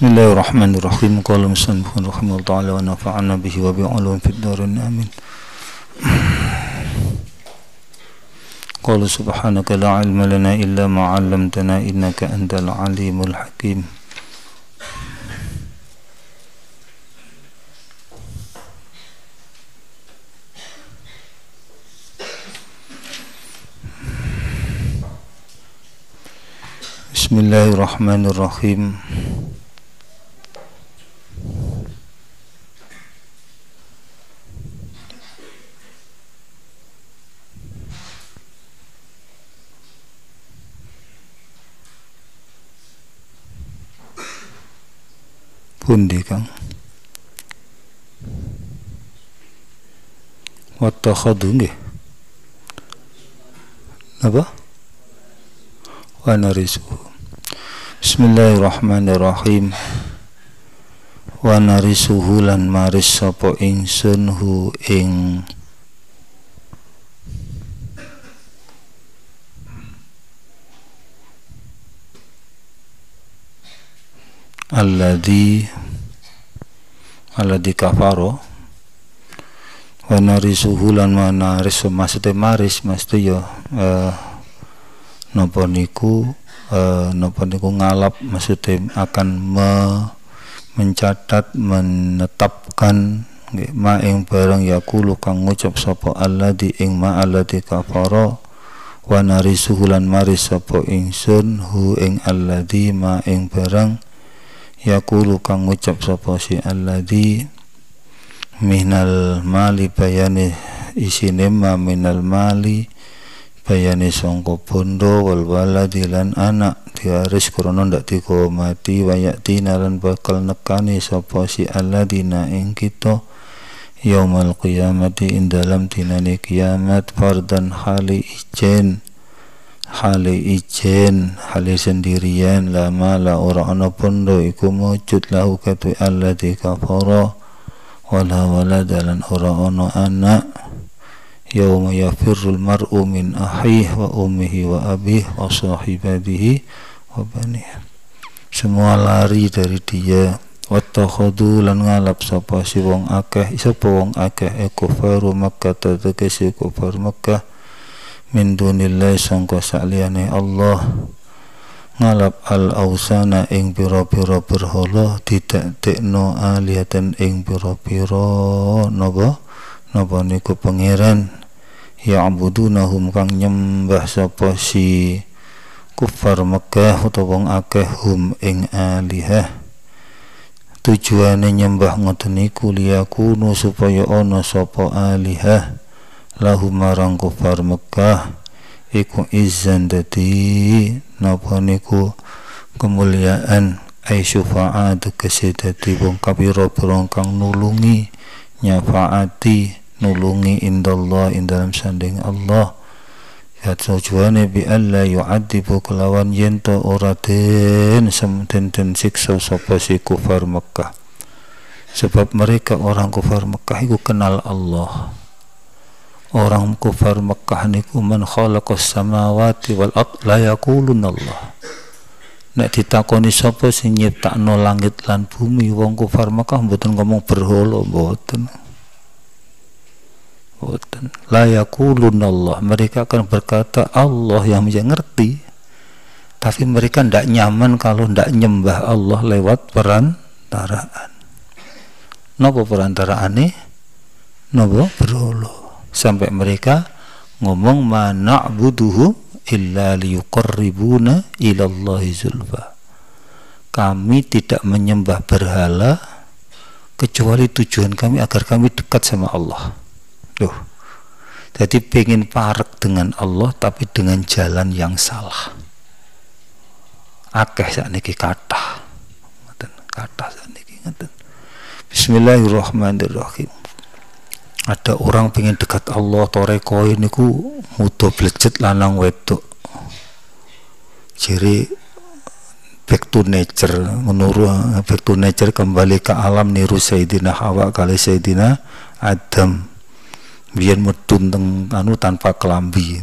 بسم الله الرحمن الرحيم قال مسلم رحمه الله تعالى ونفعنا به وبعلوم في الدار آمين قال سبحانك لا علم لنا إلا ما علمتنا إنك أنت العليم الحكيم بسم الله الرحمن الرحيم Hundi kang Wattakhadu nggih Apa? Wa narisuhu Bismillahirrahmanirrahim Wa narisuhu lan maris sapa ingsun hu ing alladhi alladhi kafaro wa narisuhu lan wa naris maksudnya maris maksudnya ya uh, nopo niku uh, nopo niku ngalap maksudnya akan me, mencatat menetapkan ma ing barang yakulu kang ngucap sapa di ing ma alladzi kafara wa narisuhu maris sapa ingsun hu ing di ma ing barang yaqulu kang ngucap sapa si di minal mali bayani isine ma minal mali bayani songko bondo wal waladi lan anak diaris krana ndak dikomati wayakti nalan bakal nekani sapa si alladina ing kita yaumal qiyamati Indalam dalam dinane kiamat fardan hali ijen hale ijen hale sendirian lama la ora ana pondo iku mujud lahu katu alladhi kafara wala wala dalan ora ana anak yauma yafirrul mar'u min ahih wa ummihi wa abih wa sahibatihi wa banih semua lari dari dia wattakhadhu lan ngalap sapa si wong akeh sapa wong akeh e kufaru makkah tegese kufar makkah min dunillahi sangka saliyane Allah ngalap al ausana ing pira piro berhala tidak tekno alihatan ing piror-piro pira napa napa niku pangeran ya nahum kang nyembah sapa si kufar Mekah utawa akeh hum ing alihah tujuane nyembah ngoten niku liyakunu supaya ana sapa alihah lahum marang kufar Mekah iku izan dadi napa niku kemuliaan ai syafa'at kesedati wong kabiro kang nulungi nyafaati nulungi indallah ing dalam sanding Allah ya tujuane bi alla yu'adibu kelawan yento to ora den siksa sapa si kufar Mekah sebab mereka orang kufar Mekah iku kenal Allah orang kufar Mekah niku man khalaqas samawati wal ard la yaqulun Allah nek ditakoni sapa sing nyiptakno langit lan bumi wong kufar Mekah mboten ngomong berhala mboten mboten la yaqulun Allah mereka akan berkata Allah yang ngerti tapi mereka tidak nyaman kalau tidak nyembah Allah lewat perantaraan. Nopo perantaraan ini? Nopo berhulu sampai mereka ngomong mana buduhum illa liyukarribuna ilallahi zulfa kami tidak menyembah berhala kecuali tujuan kami agar kami dekat sama Allah loh jadi pengen parek dengan Allah tapi dengan jalan yang salah akeh saat niki kata kata saat niki Bismillahirrahmanirrahim ada orang pengen dekat Allah toreko ini ku muda blejet lanang wedok jadi back to nature menurut eh, back to nature kembali ke alam niru Sayyidina Hawa kali Sayyidina Adam biar medun teng anu tanpa kelambi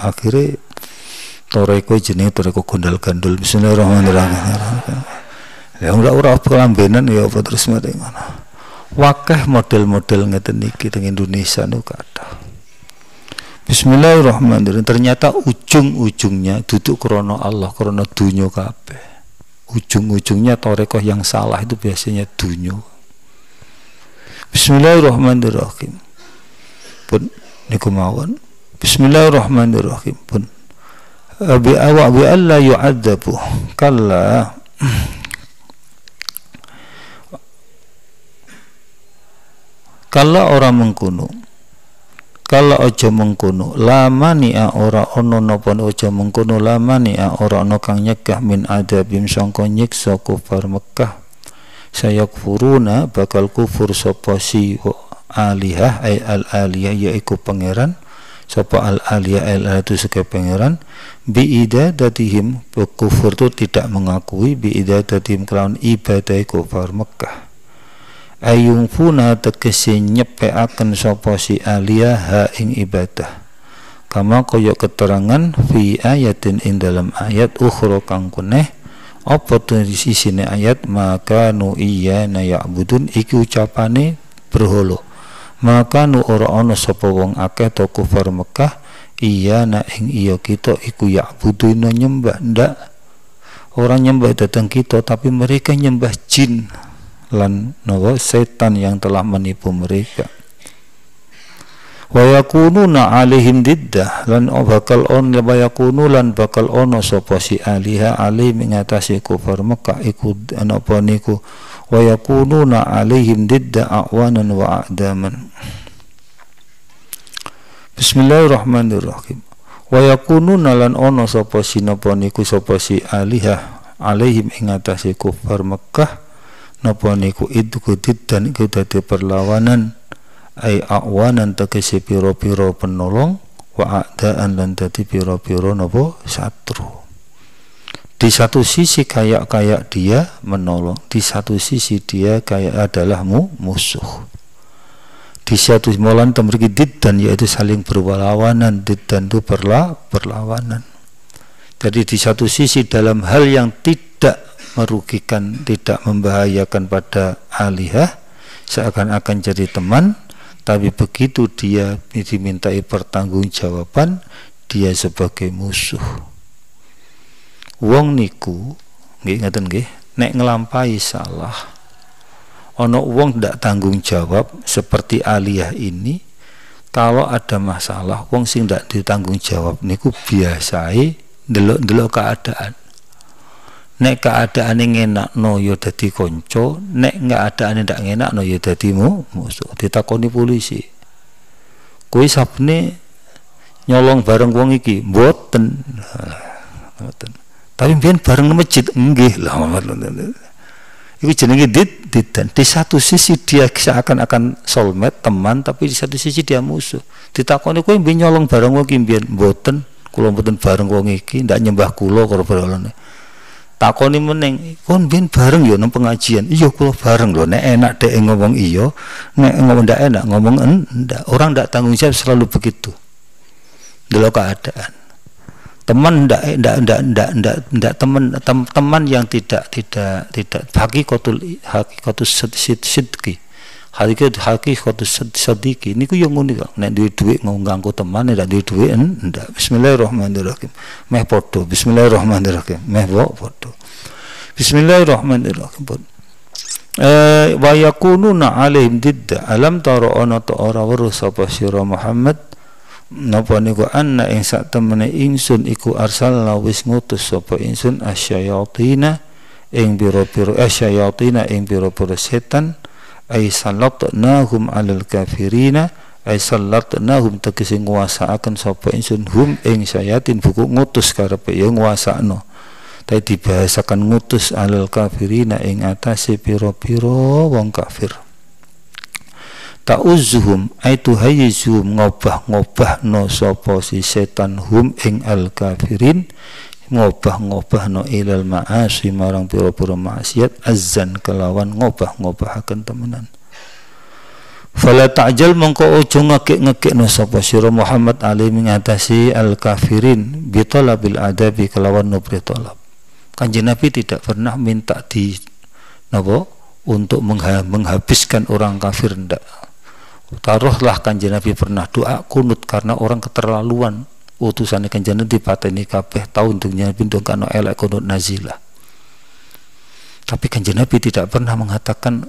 akhirnya toreko jenis toreko gondal gandul Bismillahirrahmanirrahim ya udah ora kelambenan ya apa terus mana wakah model-model ngeten niki teng Indonesia nu kata Bismillahirrahmanirrahim ternyata ujung-ujungnya duduk krono Allah krono dunyo kabeh ujung-ujungnya torekoh yang salah itu biasanya dunyo Bismillahirrahmanirrahim pun Nikumawan Bismillahirrahmanirrahim pun Abi awak bi Allah yu'adzabu kalla kalau orang mengkuno, kalau ojo lama lamani a ora ono pon ojo mengkuno lama a ora ono kang nyegah min ada bim sangka nyiksa kufar Mekah saya kufuruna bakal kufur sopo si alihah ay al aliyah yaiku pangeran sapa al aliyah al aliyah itu sebagai pangeran bi datihim kufur itu tidak mengakui bi datihim kelawan ibadah kufar Mekah ayung funa tegese nyepeaken sopo si alia ha ing ibadah kama koyo keterangan fi ayatin in dalam ayat ukhra kang kuneh apa di sisine ayat maka nu iya na ya'budun iki ucapane berholo maka nu ora ono sopo wong akeh to kufar Mekah iya na ing iyo kita iku ya'budun nyembah ndak orang nyembah datang kita tapi mereka nyembah jin lan nopo setan yang telah menipu mereka Wayakunu na alihim diddah lan bakal on ya bayakunu lan bakal ono soposi si aliha ali mengatasi kufar Mekah ikut napa niku Wayakunu na alihim diddah awanan wa a'daman Bismillahirrahmanirrahim Wayakunu yakununa lan ono soposi nopo niku soposi si aliha alaihim ing kufar Mekah napa niku idku dan iku dadi perlawanan ai awanan tegesi piro-piro penolong wa adaan lan dadi piro-piro napa satru di satu sisi kayak-kayak dia menolong di satu sisi dia kayak adalah mu musuh di satu molan temriki dan yaitu saling berlawanan dan itu berla berlawanan jadi di satu sisi dalam hal yang tidak merugikan, tidak membahayakan pada alihah, seakan-akan jadi teman, tapi begitu dia dimintai pertanggungjawaban, dia sebagai musuh. Wong niku, nggih ngaten nggih, nek ngelampai salah. Ono wong tidak tanggung jawab seperti aliyah ini, kalau ada masalah wong sing ndak ditanggung jawab niku biasai delok-delok keadaan nek enak no yo dadi konco nek ada nggak keadaane ndak no ya dadi musuh ditakoni polisi kui sabne nyolong bareng wong iki mboten mboten tapi biar bareng masjid nggih lah itu jenenge dit ditan di satu sisi dia seakan-akan solmet teman tapi di satu sisi dia musuh ditakoni kui mbiyen nyolong bareng wong iki mbiyen mboten kula mboten bareng wong iki ndak nyembah kulo kula karo takoni meneng kon ben bareng yo ya nang pengajian iya kula bareng lho nek enak dek ngomong iya nek ngomong ndak enak ngomong ndak orang ndak tanggung jawab selalu begitu delok keadaan teman ndak ndak ndak ndak ndak ndak teman tem, teman yang tidak tidak tidak hakikatul hakikatus sid, kau sedih sediki niku yang unik nek duit duit mau ganggu teman nek duit duit enggak bismillahirrahmanirrahim meh foto bismillahirrahmanirrahim meh foto bismillahirrahmanirrahim pun eh, wa na alim didda alam taro ono to ora waru sapa sira Muhammad napa niku anna ing sak temene ingsun iku arsalna wis ngutus sapa ingsun asyayatina ing biro-biro asyayatina ing biro-biro setan ay salatnahum alal kafirina ay salatnahum tegese nguasakaken sapa ingsun hum ing sayatin buku ngutus karepe ya no tadi dibahasakan ngutus alal kafirina ing atas piro piro wong kafir ta'uzzuhum ay tuhayyizhum ngobah-ngobah no sapa si setan hum ing al kafirin ngobah-ngobah no ilal ma'asi marang pira-pira maksiat azan kelawan ngobah akan temenan Fala ta'jal mongko ojo ngekek-ngekek no sapa sira Muhammad ali mengatasi al kafirin bi talabil adabi kelawan no talab. Kanjeng Nabi tidak pernah minta di napa untuk menghabiskan orang kafir ndak. Taruhlah kanjeng Nabi pernah doa kunut karena orang keterlaluan utusan ikan jana dipateni kabeh tau dunia pindung kano elek konut nazila tapi kanjeng Nabi tidak pernah mengatakan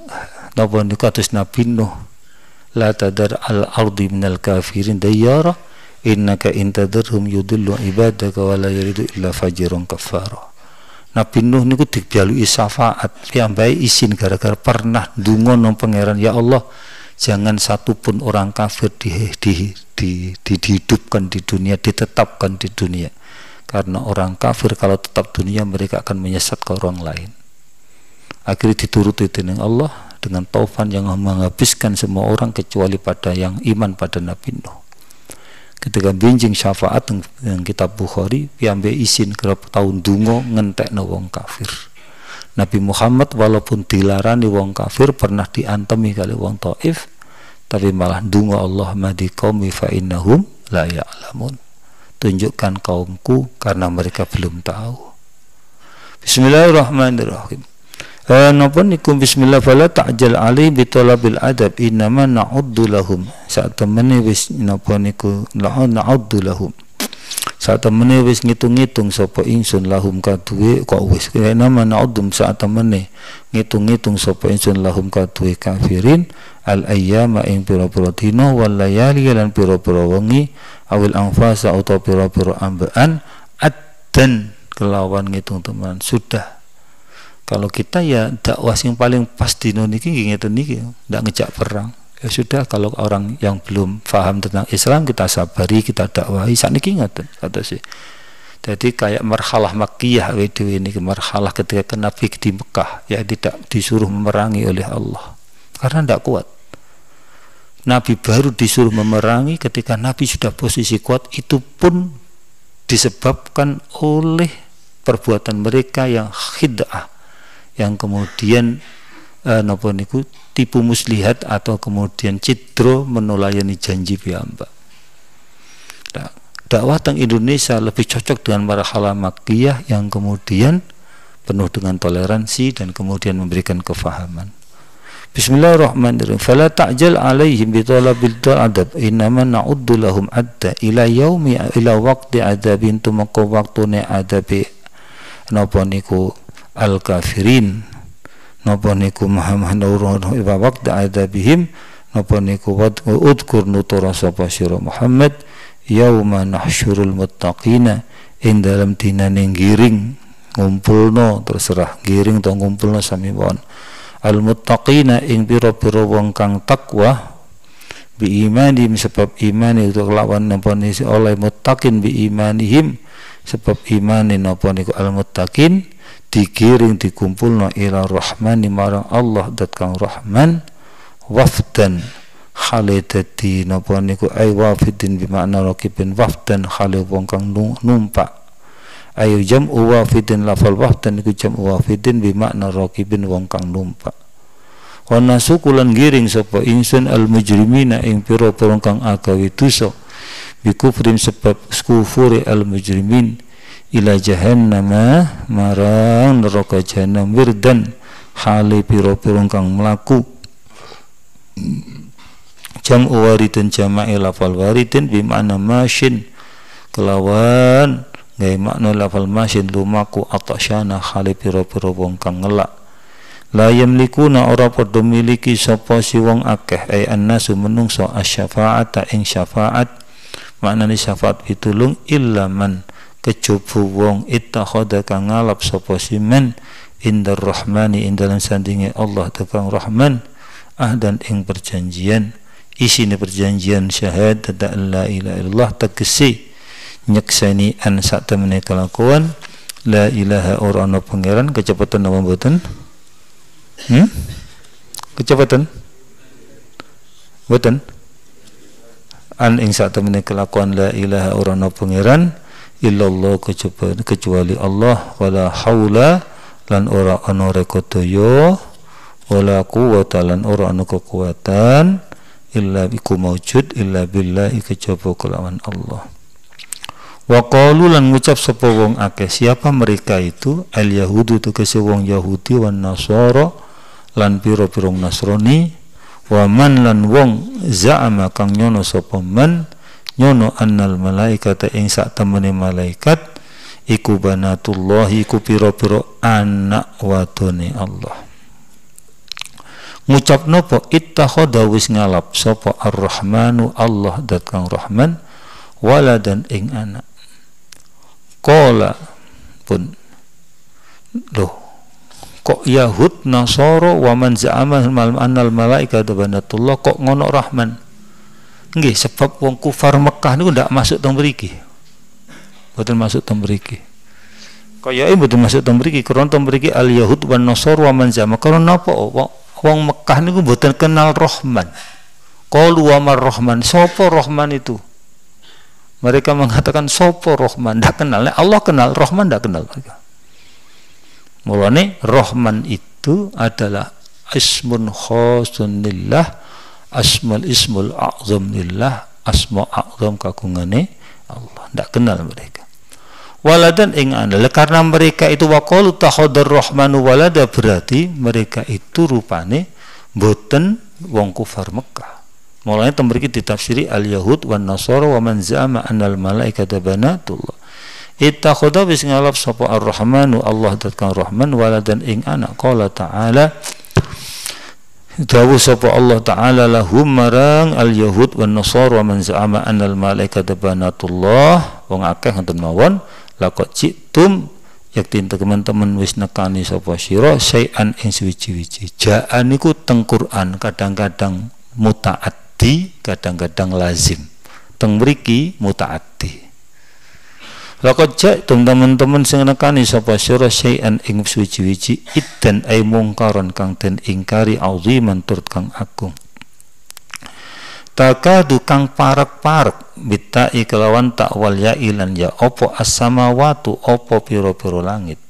nabi niku atus Nabi Nuh la tadar al ardi minal kafirin dayara innaka intadharhum yudillu ibadaka wa la yalidu illa fajirun kafara Nabi Nuh niku dijalui syafaat baik izin gara-gara pernah ndonga nang pangeran ya Allah jangan satupun orang kafir di, di, di, di, dihidupkan di dunia ditetapkan di dunia karena orang kafir kalau tetap dunia mereka akan menyesat ke orang lain akhirnya dituruti dengan Allah dengan taufan yang menghabiskan semua orang kecuali pada yang iman pada Nabi Nuh ketika binjing syafaat yang kitab Bukhari piambe izin kerap tahun dungo ngentek wong kafir Nabi Muhammad walaupun dilarani wong kafir pernah diantemi kali wong Taif tapi malah dungo Allah madi fa innahum la ya'lamun. Tunjukkan kaumku karena mereka belum tahu. Bismillahirrahmanirrahim. Eh, napa niku bismillah fala ta'jal ali bi talabil adab innama na'uddu lahum. Saat temene wis napa niku na'uddu lahum saat temene wis ngitung-ngitung sapa ingsun lahum kaduwe kok wis kene naudum saat temene ngitung-ngitung sapa ingsun lahum kaduwe kafirin al ayyama ing pira-pira dina wal layali lan pira-pira wengi awil anfasa atau pira-pira ambean adan kelawan ngitung teman sudah kalau kita ya dakwah yang paling pas dino niki ngeten niki ndak ngejak perang ya sudah kalau orang yang belum paham tentang Islam kita sabari kita dakwahi ini ingat kata sih jadi kayak marhalah makiyah wedewe gitu ini marhalah ketika kena Nabi di Mekah ya tidak disuruh memerangi oleh Allah karena tidak kuat Nabi baru disuruh memerangi ketika Nabi sudah posisi kuat itu pun disebabkan oleh perbuatan mereka yang khid'ah yang kemudian eh, napa niku tipu muslihat atau kemudian cidro menulayani janji piyambak. Nah, dakwah teng Indonesia lebih cocok dengan para halamakiyah yang kemudian penuh dengan toleransi dan kemudian memberikan kefahaman. Bismillahirrahmanirrahim. Fala ta'jal alaihim bi talabil adab innama na'uddu lahum adda ila yaumi ila waqti adabin tumaka waqtune adabi napa niku al kafirin napa niku Muhammad wa waqta bihim napa niku udkur nutura sapa sira Muhammad yauma nahsyurul muttaqina ing dalam dinane giring ngumpulno terserah giring atau ngumpulno sami mawon al muttaqina ing pira-pira wong kang takwa bi imanihim sebab imani itu kelawan napa oleh muttaqin bi imanihim sebab iman napa niku al muttaqin digiring ilah rahman ni marang Allah dat kang rahman wafdan khalidati dadi napa niku ay wafidin bi roki rakibin wafdan khalid wong kang numpak ayu jam wafidin lafal wafdan niku jam wafidin bi roki rakibin wong kang numpak wa nasukulan giring sapa insun al mujrimina ing pira-pira kang agawe dosa bikufrin sebab skufuri al mujrimin ila jahannama marang neraka jahannam wirdan hale piro piro kang mlaku jam waridin jama'i lafal waridin bimana masyin kelawan ngai makna lafal masyin lumaku atasyana hale piro piro wong kang ngelak la yamlikuna ora padha miliki sapa si wong akeh ay annasu menungso asyafaata ing syafaat maknane syafaat pitulung illa man kecupu wong ittakhadha kang ngalap sapa simen indar rahmani ing dalam sandinge Allah tekang rahman ah dan ing perjanjian isi isine perjanjian syahad syahadat la ilaha illallah tegesi nyekseni an sak temene kelakuan la ilaha ora ana pangeran kecepatan apa mboten hmm? kecepatan mboten an ing sak temene kelakuan la ilaha ora ana pangeran illallah kecuali Allah wala haula lan ora ana rekotoyo wala quwata lan ora ana kekuatan illa biku maujud illa billahi kecoba kelawan Allah wa qalu lan ngucap sapa wong akeh siapa mereka itu al yahudu kese wong yahudi wan nasara lan pira-pirang nasrani wa man lan wong za'ama kang nyono sapa man nyono annal malaikata ing sak temene malaikat iku banatullahi iku pira-pira anak wadone Allah ngucap nopo ittakhadha wis ngalap sapa ar-rahmanu Allah dat kang rahman waladan ing anak kola pun loh kok Yahud Nasoro waman za'amal mal anal malaika banatullah kok ngono Rahman nggih sebab wong kufar Mekah niku ndak masuk teng mriki boten masuk teng mriki kayake boten masuk teng mriki karena teng mriki al yahud wan Nasar wa man zama karena napa wong Mekah niku boten kenal Rahman qalu wa mar Rahman Sopo Rahman itu mereka mengatakan sopo Rahman tidak kenal. Allah kenal, Rahman tidak kenal Mulane Rahman itu adalah ismun khosunillah asmal ismul a'zam lillah asma a'zam kagungane Allah ndak kenal mereka waladan ing andal karena mereka itu waqalu takhadar rahmanu walada berarti mereka itu rupane boten wong kufar Mekah mulanya tembriki ditafsiri al yahud wan nasara wa man za'ama annal malaikata banatullah ittakhadha wis ngalap sapa ar-rahmanu Allah datkan rahman waladan ing anak qala ta'ala Dawu sapa Allah Ta'ala lahum marang al-Yahud wan Nasar wa man za'ama annal malaikata banatullah wong akeh ngoten mawon laqad jitum yakti teman-teman wis nekani sapa sira sayan ing suwiji-wiji ja'an niku teng Quran kadang-kadang mutaaddi kadang-kadang lazim teng mriki mutaaddi Laqad ja'tum teman-teman sing nekani sapa sira syai'an ing suci-wici idan ay mungkaran kang den ingkari aziman turut kang aku. Takadu kang parek-parek bita kelawan tak ya ilan ya opo asama watu opo piro-piro langit.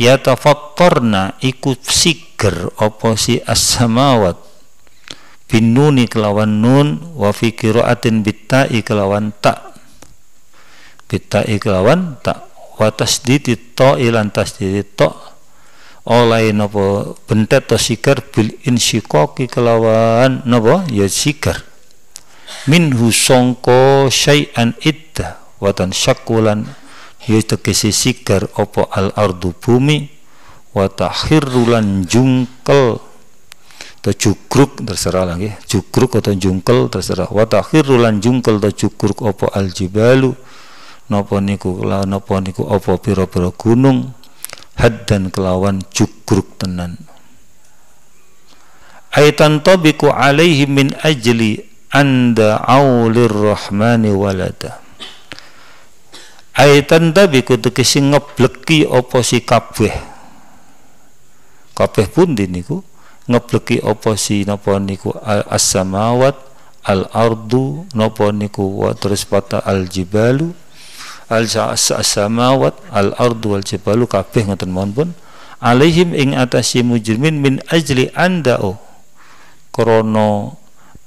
Ya tafattarna iku siger opo si asamawat, samawat binuni kelawan nun wa fi qiraatin bita kelawan tak kita iklawan tak watas diti to ilan tasdidi to oleh nopo bentet to sikar bil insikoki kelawan nopo ya sikar min husongko syai'an idda watan syakulan ya tegesi sikar opo al ardu bumi watahirulan jungkel to cukruk terserah lagi cukruk atau jungkel terserah watahirulan jungkel to cukruk opo al jibalu nopo niku nopo niku opo piro piro gunung dan kelawan cukruk tenan aitan ku alaihi min ajli anda awlir rahmani walada aitan tabiku tegesi ngebleki opo si kabeh kabeh pun niku ngebleki oposi si nopo niku as al-ardu nopo niku wa terus pata al-jibalu as-samawat al-ard wal jibalu kabeh ngoten mawon pun alaihim ing atasi mujrimin min ajli andao krono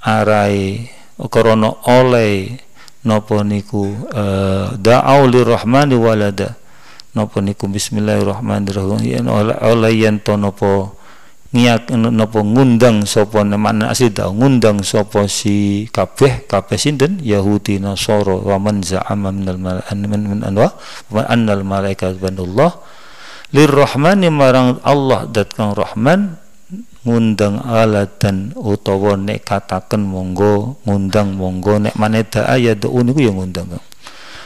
arai krono oleh napa niku uh, da'au lirrahmani walada napa niku bismillahirrahmanirrahim oleh yen to napa ngiyak nopo ngundang sopo nama asli tau ngundang sopo si kabeh kabeh sinten Yahudi nasoro wa man za'ama minal min anwa wa annal malaikat banullah lirrahmani marang Allah dat kang Rahman ngundang dan utawa nek katakan monggo ngundang monggo nek maneda ayat uniku yang ngundang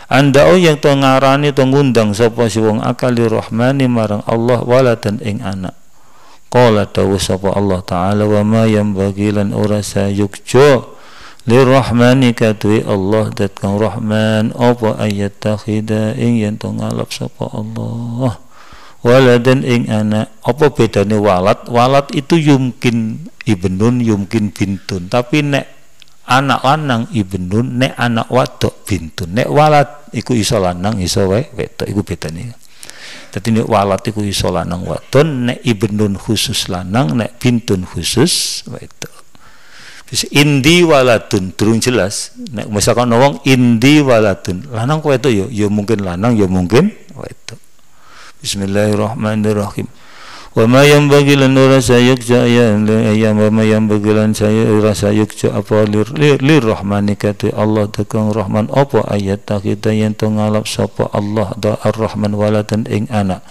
Anda oh yang tengarani tengundang sopo si wong akali rahmani marang Allah dan ing anak Qala tawu sapa Allah Ta'ala wa ma yanbaghi lan ora sayukjo lirrahmani kadwi Allah dat kang rahman apa ayat takhida ing yen to ngalap sapa Allah waladan ing anak apa bedane walad walad itu yumkin ibnun yumkin bintun tapi nek anak lanang ibnun nek anak wadok bintun nek walad iku iso lanang iso wae wedok iku bedane Dadi nek walat iku iso lanang wadon, nek ibnun khusus lanang, nek bintun khusus wedok. Terus indi waladun durung jelas. Nek misalkan wong indi waladun, lanang kowe itu yo, ya? yo ya mungkin lanang yo ya mungkin wedok. Bismillahirrahmanirrahim. وما ينبغي لنا رسا yang أيام وما saya لنا sayuk يكجا apa lirrahmani kata Allah tekang rahman apa ayat tak kita yang tengalap sapa Allah da ar-rahman walatan ing anak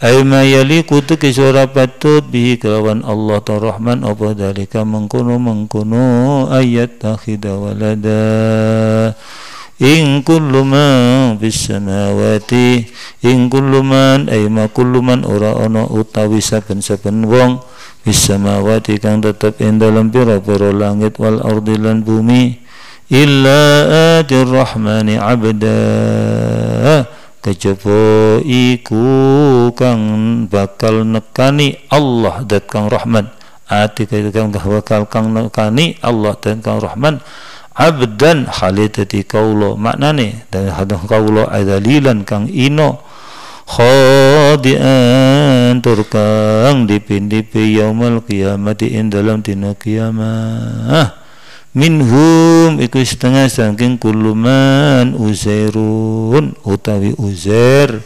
ay ma yaliku teki sura patut bihi kelawan Allah ta rahman apa dalika mengkono mengkono ayat takhida walada إن كل من في السماوات إن كل من أي ما ora ana utawi saben-saben wong fis samawati kang tetep ing dalam pira-pira langit wal ardi lan bumi illa atir rahmani abda kejaba iku kang bakal nekani Allah dat kang Rahman ati kang bakal kang nekani Allah dan kang Rahman abdan halitati kaulo maknane dan hadang kaulo adalilan kang ino khadi'an turkang dipindipi yaumal kiamati in dalam tina kiamah minhum iku setengah sangking kuluman uzairun utawi uzair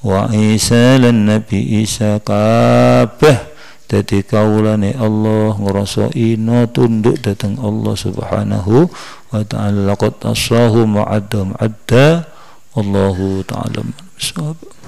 wa isa lan nabi isa kabeh dadi kaulane Allah ngrasai no tunduk datang Allah subhanahu wa ta'ala laqad asahu ma'adam adda Allahu ta'ala sahabat